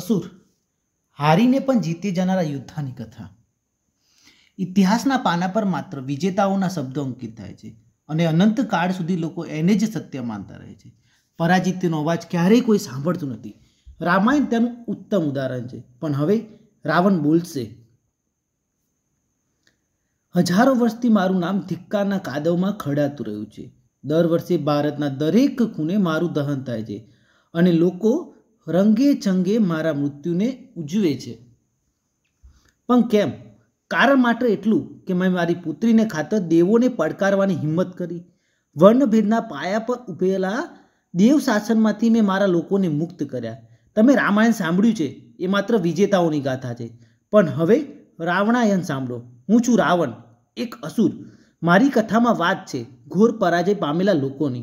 અસુર હારીને પણ જીતે જનારા યોદ્ધાની કથા ઇતિહાસના પાના પર માત્ર વિજેતાઓના શબ્દો અંકિત થાય છે અને અનંત કાળ સુધી લોકો એને જ સત્ય માનતા રહે છે પરાજિતનો અવાજ ક્યારેય કોઈ સાંભળતું નથી રામાયણ તેનું ઉત્તમ ઉદાહરણ છે પણ હવે રાવણ બોલશે હજારો વર્ષથી મારું નામ ધિક્કાના કાદવમાં ખડાતું રહ્યું છે દર વર્ષે ભારતના દરેક ખૂણે મારું દહન થાય છે અને લોકો રંગે ચંગે મારા મૃત્યુને ઉજવે છે પણ કેમ કારણ માત્ર એટલું કે મેં મારી પુત્રીને ખાતર દેવોને પડકારવાની હિંમત કરી વર્ણભેદના પાયા પર ઉભેલા દેવ શાસનમાંથી મેં મારા લોકોને મુક્ત કર્યા તમે રામાયણ સાંભળ્યું છે એ માત્ર વિજેતાઓની ગાથા છે પણ હવે રાવણાયન સાંભળો હું છું રાવણ એક અસુર મારી કથામાં વાત છે ઘોર પરાજય પામેલા લોકોની